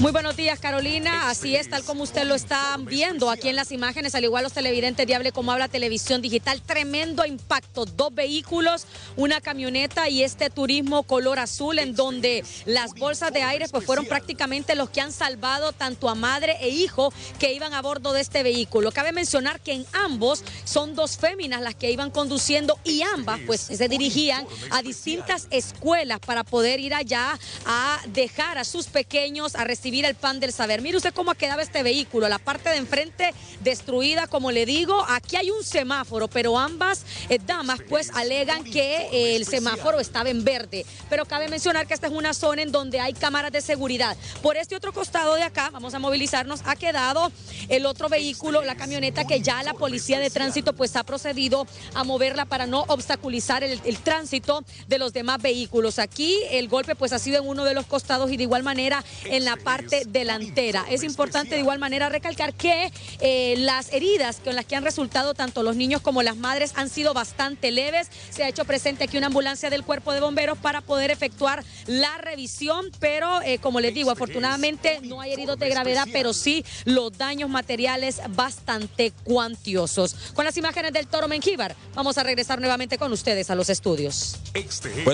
Muy buenos días, Carolina. Así es, tal como usted lo está viendo aquí en las imágenes, al igual los televidentes diable Como Habla Televisión Digital, tremendo impacto. Dos vehículos, una camioneta y este turismo color azul, en donde las bolsas de aire pues, fueron prácticamente los que han salvado tanto a madre e hijo que iban a bordo de este vehículo. Cabe mencionar que en ambos son dos féminas las que iban conduciendo y ambas pues se dirigían a distintas escuelas para poder ir allá a dejar a sus pequeños a recibir recibir el pan del saber. Mire usted cómo ha quedado este vehículo, la parte de enfrente destruida, como le digo, aquí hay un semáforo, pero ambas eh, damas pues alegan que el semáforo estaba en verde. Pero cabe mencionar que esta es una zona en donde hay cámaras de seguridad. Por este otro costado de acá, vamos a movilizarnos, ha quedado el otro este vehículo, la camioneta que ya la policía de tránsito pues ha procedido a moverla para no obstaculizar el, el tránsito de los demás vehículos. Aquí el golpe pues ha sido en uno de los costados y de igual manera en la parte parte delantera. Es importante de igual manera recalcar que eh, las heridas con las que han resultado tanto los niños como las madres han sido bastante leves. Se ha hecho presente aquí una ambulancia del cuerpo de bomberos para poder efectuar la revisión, pero eh, como les digo, afortunadamente no hay heridos de gravedad, pero sí los daños materiales bastante cuantiosos. Con las imágenes del toro Mengíbar, vamos a regresar nuevamente con ustedes a los estudios. Este